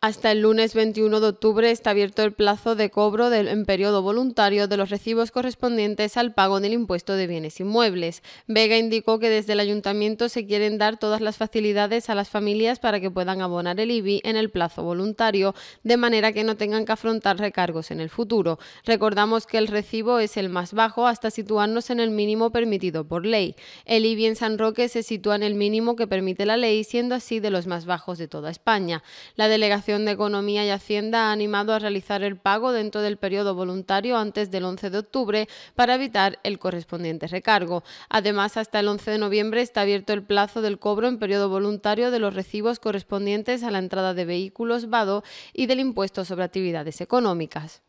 Hasta el lunes 21 de octubre está abierto el plazo de cobro en periodo voluntario de los recibos correspondientes al pago del impuesto de bienes inmuebles. Vega indicó que desde el ayuntamiento se quieren dar todas las facilidades a las familias para que puedan abonar el IBI en el plazo voluntario, de manera que no tengan que afrontar recargos en el futuro. Recordamos que el recibo es el más bajo hasta situarnos en el mínimo permitido por ley. El IBI en San Roque se sitúa en el mínimo que permite la ley, siendo así de los más bajos de toda España. La delegación de Economía y Hacienda ha animado a realizar el pago dentro del periodo voluntario antes del 11 de octubre para evitar el correspondiente recargo. Además, hasta el 11 de noviembre está abierto el plazo del cobro en periodo voluntario de los recibos correspondientes a la entrada de vehículos VADO y del impuesto sobre actividades económicas.